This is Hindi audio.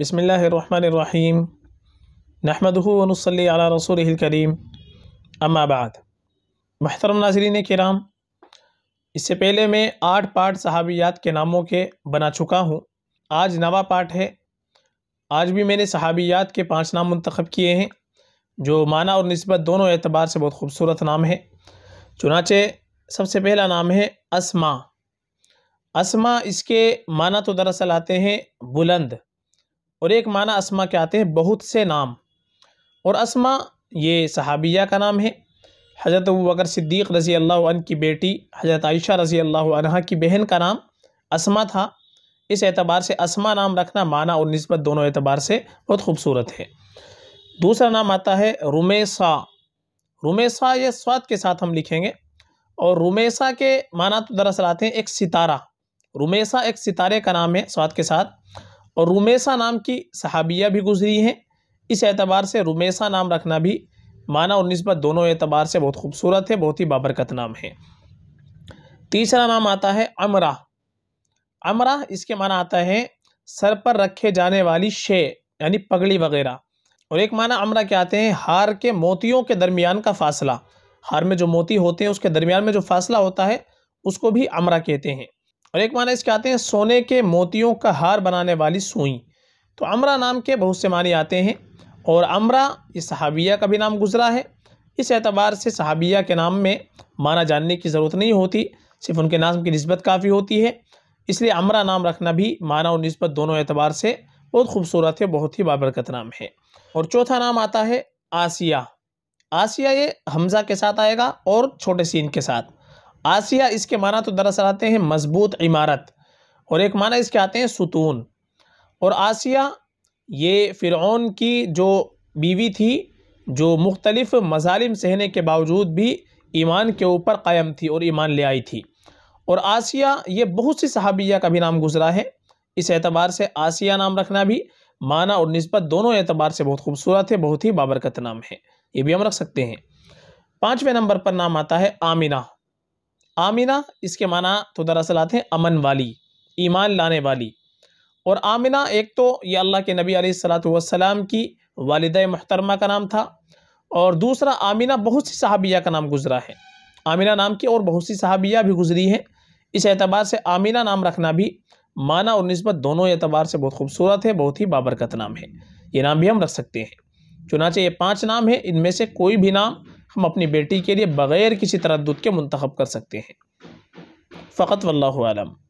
बसमीम नहमदनसली अला रसूल करीम अम्माबाद महतरम नाजरीन कराम इससे पहले मैं आठ पार्ट सहाबियात के नामों के बना चुका हूँ आज नवा पार्ट है आज भी मैंने सहाबियात के पांच नाम मंतखब किए हैं जो माना और नस्बत दोनों एतबार से बहुत खूबसूरत नाम है चुनाचे सबसे पहला नाम है असमा असमा इसके माना तो दरअसल आते हैं बुलंद और एक माना असमा के आते हैं बहुत से नाम और असमा ये सहाबिया का नाम है हज़रत बकर सिद्दीक़ रज़ी अल्लाह की बेटी हज़रत आयशा रज़ी अल्लाह की बहन का नाम असमा था इस एतबार से असमा नाम रखना माना और नस्बत दोनों एतबार से बहुत खूबसूरत है दूसरा नाम आता है रुमेसा रुमेसा ये स्वाद के साथ हम लिखेंगे और रुमेसा के माना तो दरअसल आते हैं एक सितारा रुमेसा एक सितारे का नाम है स्वाद के साथ और रुमेसा नाम की सहाबिया भी गुजरी हैं इस एतबार से रुमेसा नाम रखना भी माना और नस्बत दोनों एतबार से बहुत खूबसूरत है बहुत ही बाबरकत नाम है तीसरा नाम आता है अमरा अमरा इसके माना आता है सर पर रखे जाने वाली शे यानी पगड़ी वगैरह और एक माना अमरा क्या आते हैं हार के मोतियों के दरमियान का फासला हार में जो मोती होते हैं उसके दरमियान में जो फासला होता है उसको भी अमरा कहते हैं और एक माना इसके आते हैं सोने के मोतियों का हार बनाने वाली सुई तो अमरा नाम के बहुत से माने आते हैं और अमरा इस सहाबिया का भी नाम गुजरा है इस एतबार से सहाबिया के नाम में माना जानने की ज़रूरत नहीं होती सिर्फ उनके नाम की नस्बत काफ़ी होती है इसलिए अमरा नाम रखना भी माना और नस्बत दोनों एतबार से बहुत खूबसूरत है बहुत ही बाबरकत नाम है और चौथा नाम आता है आसिया आसिया ये हमज़ा के साथ आएगा और छोटे सीन के साथ आसिया इसके माना तो दरअसल आते हैं मजबूत इमारत और एक माना इसके आते हैं सुतून और आसिया ये फ़िरौन की जो बीवी थी जो मुख्तलिफ़ मजालिम सहने के बावजूद भी ईमान के ऊपर कायम थी और ईमान ले आई थी और आसिया ये बहुत सी सहाबिया का भी नाम गुजरा है इस एतबार से आसिया नाम रखना भी माना और नस्बत दोनों एतबार से बहुत खूबसूरत है बहुत ही बाबरकत नाम है ये भी हम रख सकते हैं पाँचवें नंबर पर नाम आता है आमिना आमिना इसके माना तो दरअसल आते हैं अमन वाली ईमान लाने वाली और आमिना एक तो ये अल्लाह के नबी सलाम की वालद महतरमा का नाम था और दूसरा आमिना बहुत सी सहाबिया का नाम गुजरा है आमिना नाम की और बहुत सी सहाबिया भी गुजरी हैं इस एतबार से आमिना नाम रखना भी माना और नस्बत दोनों एतबार से बहुत खूबसूरत है बहुत ही बाबरकत नाम है ये नाम भी हम रख सकते हैं चुनाचे ये पाँच नाम है इनमें से कोई भी नाम हम अपनी बेटी के लिए बग़ैर किसी तरह दूध के मंतखब कर सकते हैं फ़कत वल्लम